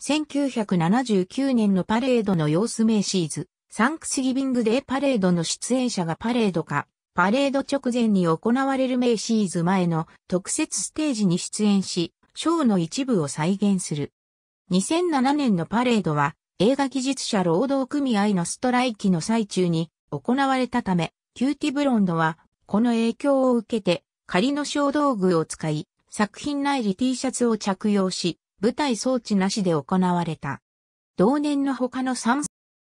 1979年のパレードの様子名シーズ、サンクスギビングデーパレードの出演者がパレードか、パレード直前に行われる名シーズ前の特設ステージに出演し、ショーの一部を再現する。2007年のパレードは映画技術者労働組合のストライキの最中に行われたため、キューティブロンドはこの影響を受けて仮の小道具を使い、作品内に T シャツを着用し、舞台装置なしで行われた。同年の他の3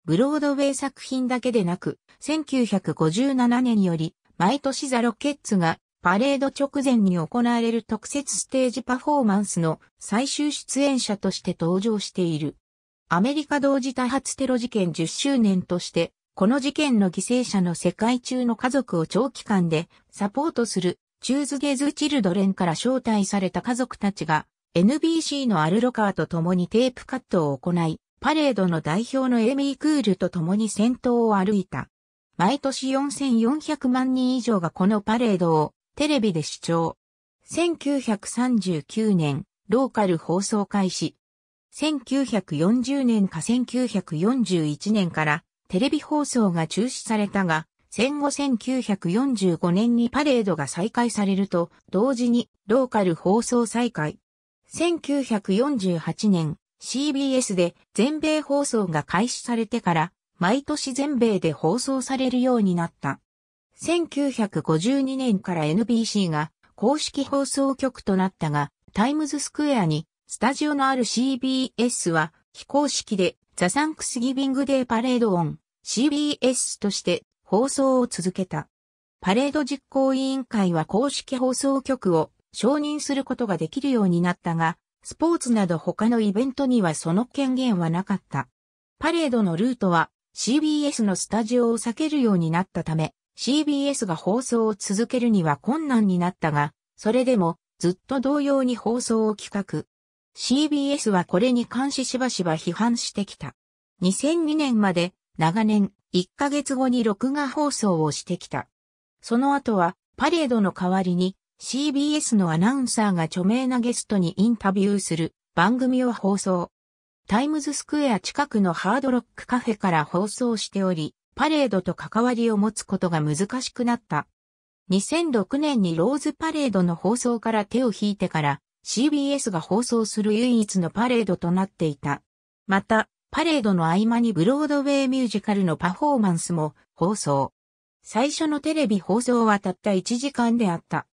ブロードウェイ作品だけでなく、1957年より、毎年ザ・ロケッツがパレード直前に行われる特設ステージパフォーマンスの最終出演者として登場している。アメリカ同時多発テロ事件10周年として、この事件の犠牲者の世界中の家族を長期間でサポートするチューズゲズ・チルドレンから招待された家族たちが NBC のアルロカーと共にテープカットを行い、パレードの代表のエミー・クールと共に先頭を歩いた。毎年4400万人以上がこのパレードをテレビで視聴。1939年、ローカル放送開始。1940年か1941年からテレビ放送が中止されたが、戦後1945年にパレードが再開されると、同時にローカル放送再開。1948年 CBS で全米放送が開始されてから毎年全米で放送されるようになった。1952年から NBC が公式放送局となったが、タイムズスクエアにスタジオのある CBS は非公式でザ・サンクスギビングデーパレードオン CBS として放送を続けた。パレード実行委員会は公式放送局を承認することができるようになったが、スポーツなど他のイベントにはその権限はなかった。パレードのルートは CBS のスタジオを避けるようになったため、CBS が放送を続けるには困難になったが、それでもずっと同様に放送を企画。CBS はこれに関ししばしば批判してきた。2002年まで長年1ヶ月後に録画放送をしてきた。その後はパレードの代わりに CBS のアナウンサーが著名なゲストにインタビューする番組を放送。タイムズスクエア近くのハードロックカフェから放送しており、パレードと関わりを持つことが難しくなった。2006年にローズパレードの放送から手を引いてから CBS が放送する唯一のパレードとなっていた。また、パレードの合間にブロードウェイミュージカルのパフォーマンスも放送。最初のテレビ放送はたった1時間であった。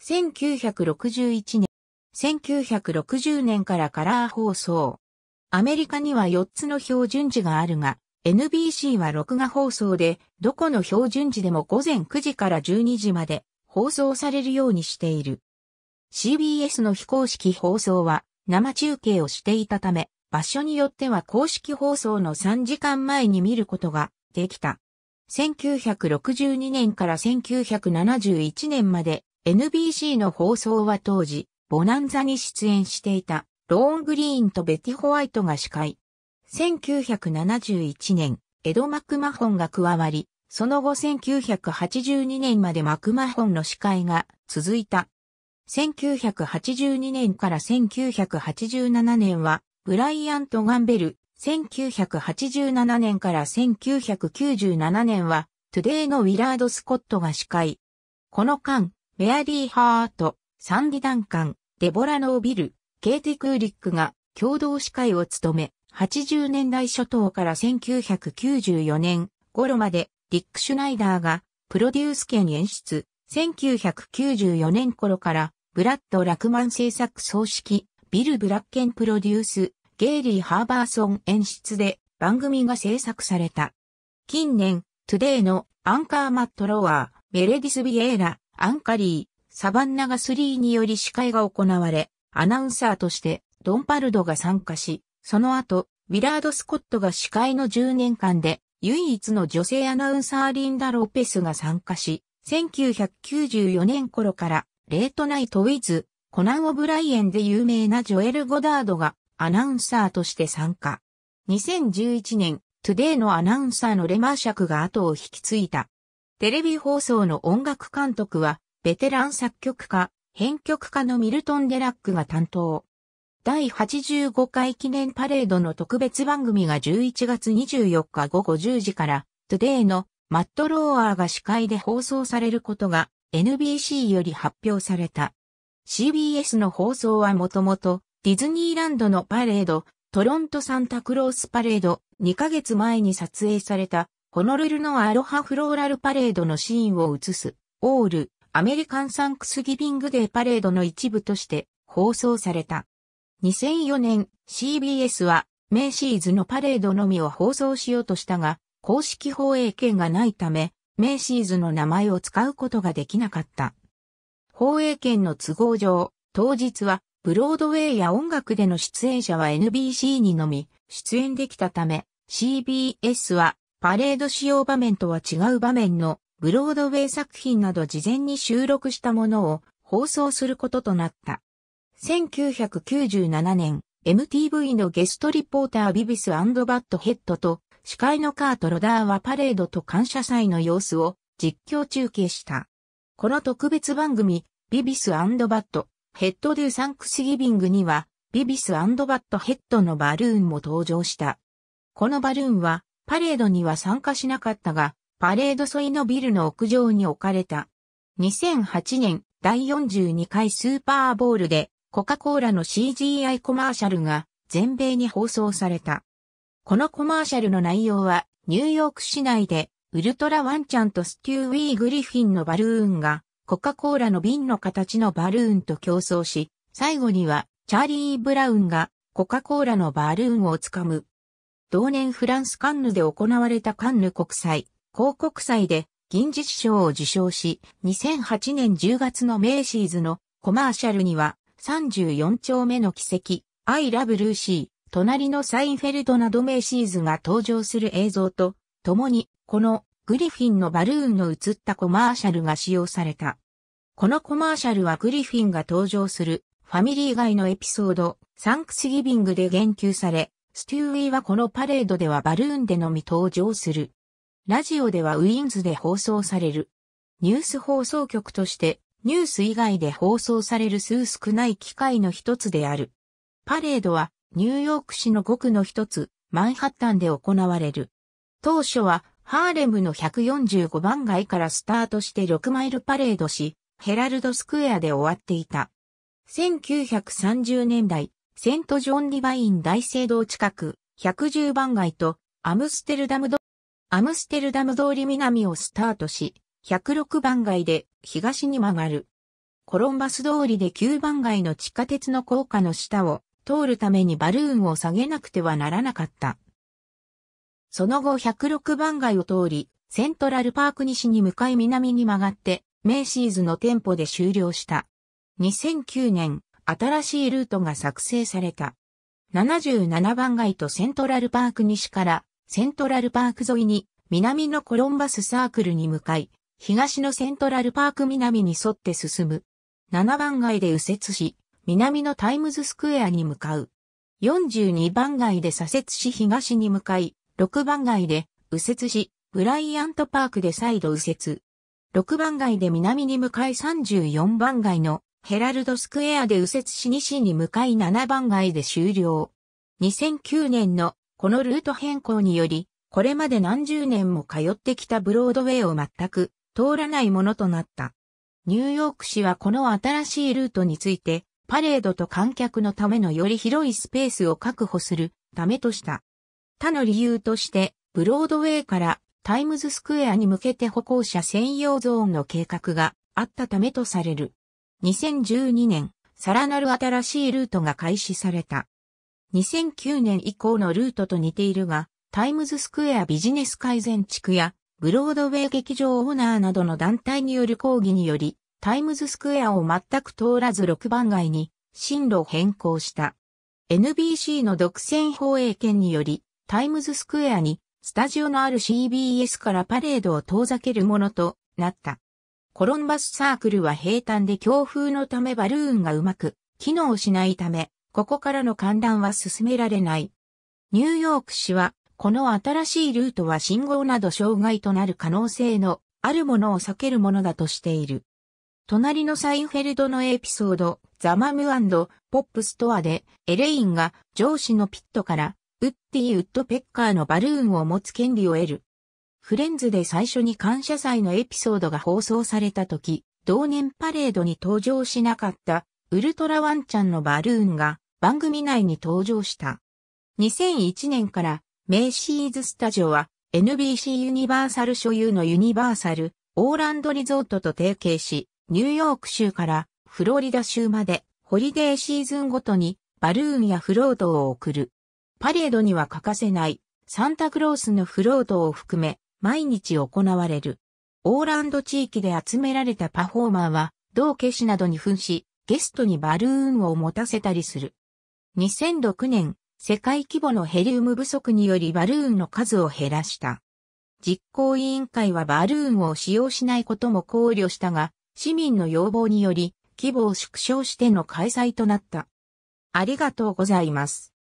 1961年、1960年からカラー放送。アメリカには4つの標準時があるが、NBC は録画放送で、どこの標準時でも午前9時から12時まで放送されるようにしている。CBS の非公式放送は生中継をしていたため、場所によっては公式放送の3時間前に見ることができた。1962年から1971年まで NBC の放送は当時、ボナンザに出演していた、ローン・グリーンとベティ・ホワイトが司会。1971年、エド・マクマホンが加わり、その後1982年までマクマホンの司会が続いた。1982年から1987年は、ブライアント・ガンベル、1987年から1997年は、トゥデイのウィラード・スコットが司会。この間、メアリー・ハート、サンディ・ダンカン、デボラ・ノービル、ケイティ・クーリックが共同司会を務め、80年代初頭から1994年頃までリック・シュナイダーがプロデュース権演出、1994年頃からブラッド・ラクマン制作総指揮、ビル・ブラッケンプロデュース、ゲイリー・ハーバーソン演出で番組が制作された。近年、トゥデイのアンカー・マット・ロワー、メレディス・ビエーラ、アンカリー、サバンナガ3により司会が行われ、アナウンサーとしてドンパルドが参加し、その後、ウィラード・スコットが司会の10年間で、唯一の女性アナウンサーリンダ・ローペスが参加し、1994年頃から、レートナイト・ウィズ、コナン・オブライエンで有名なジョエル・ゴダードがアナウンサーとして参加。2011年、トゥデイのアナウンサーのレマーシャクが後を引き継いだ。テレビ放送の音楽監督は、ベテラン作曲家、編曲家のミルトン・デラックが担当。第85回記念パレードの特別番組が11月24日午後10時から、トゥデイのマット・ローアーが司会で放送されることが NBC より発表された。CBS の放送はもともとディズニーランドのパレード、トロントサンタクロースパレード2ヶ月前に撮影されたホノルルのアロハフローラルパレードのシーンを映す、オール、アメリカンサンクスギビングデーパレードの一部として放送された。2004年、CBS は、名シーズのパレードのみを放送しようとしたが、公式放映権がないため、名シーズの名前を使うことができなかった。放映権の都合上、当日は、ブロードウェイや音楽での出演者は NBC にのみ、出演できたため、CBS はパレード使用場面とは違う場面のブロードウェイ作品など事前に収録したものを放送することとなった。1997年、MTV のゲストリポータービビスバットヘッドと司会のカート・ロダーはパレードと感謝祭の様子を実況中継した。この特別番組、ビビスバットヘッド・デュ・サンクスギビングには、ビビスバットヘッドのバルーンも登場した。このバルーンは、パレードには参加しなかったが、パレード沿いのビルの屋上に置かれた。2008年第42回スーパーボールでコカ・コーラの CGI コマーシャルが全米に放送された。このコマーシャルの内容はニューヨーク市内でウルトラワンちゃんとスキューウィー・グリフィンのバルーンがコカ・コーラの瓶の形のバルーンと競争し、最後にはチャーリー・ブラウンがコカ・コーラのバルーンをつかむ同年フランスカンヌで行われたカンヌ国際、広告祭で銀獅子賞を受賞し、2008年10月の名シーズのコマーシャルには34丁目の奇跡、I Love Lucy、隣のサインフェルドなど名シーズが登場する映像と、共に、このグリフィンのバルーンの映ったコマーシャルが使用された。このコマーシャルはグリフィンが登場するファミリー外のエピソード、サンクスギビングで言及され、ステューウィーはこのパレードではバルーンでのみ登場する。ラジオではウィーンズで放送される。ニュース放送局としてニュース以外で放送される数少ない機会の一つである。パレードはニューヨーク市の5区の一つ、マンハッタンで行われる。当初はハーレムの145番街からスタートして6マイルパレードし、ヘラルドスクエアで終わっていた。1930年代、セントジョン・ディバイン大聖堂近く、110番街と、アムステルダム通アムステルダム通り南をスタートし、106番街で東に曲がる。コロンバス通りで9番街の地下鉄の高架の下を通るためにバルーンを下げなくてはならなかった。その後106番街を通り、セントラルパーク西に向かい南に曲がって、メイシーズの店舗で終了した。2009年、新しいルートが作成された。77番街とセントラルパーク西からセントラルパーク沿いに南のコロンバスサークルに向かい、東のセントラルパーク南に沿って進む。7番街で右折し、南のタイムズスクエアに向かう。42番街で左折し東に向かい、6番街で右折し、ブライアントパークで再度右折。6番街で南に向かい34番街のヘラルドスクエアで右折し西に向かい7番街で終了。2009年のこのルート変更により、これまで何十年も通ってきたブロードウェイを全く通らないものとなった。ニューヨーク市はこの新しいルートについて、パレードと観客のためのより広いスペースを確保するためとした。他の理由として、ブロードウェイからタイムズスクエアに向けて歩行者専用ゾーンの計画があったためとされる。2012年、さらなる新しいルートが開始された。2009年以降のルートと似ているが、タイムズスクエアビジネス改善地区や、ブロードウェイ劇場オーナーなどの団体による抗議により、タイムズスクエアを全く通らず6番街に進路を変更した。NBC の独占放映権により、タイムズスクエアにスタジオのある CBS からパレードを遠ざけるものとなった。コロンバスサークルは平坦で強風のためバルーンがうまく機能しないため、ここからの観覧は進められない。ニューヨーク市は、この新しいルートは信号など障害となる可能性のあるものを避けるものだとしている。隣のサインフェルドのエピソード、ザ・マムポップストアで、エレインが上司のピットから、ウッディ・ウッドペッカーのバルーンを持つ権利を得るフレンズで最初に感謝祭のエピソードが放送された時、同年パレードに登場しなかったウルトラワンちゃんのバルーンが番組内に登場した。2001年からメイシーズスタジオは NBC ユニバーサル所有のユニバーサルオーランドリゾートと提携し、ニューヨーク州からフロリダ州までホリデーシーズンごとにバルーンやフロートを送る。パレードには欠かせないサンタクロースのフロートを含め毎日行われる。オーランド地域で集められたパフォーマーは、同家市などに扮し、ゲストにバルーンを持たせたりする。2006年、世界規模のヘリウム不足によりバルーンの数を減らした。実行委員会はバルーンを使用しないことも考慮したが、市民の要望により規模を縮小しての開催となった。ありがとうございます。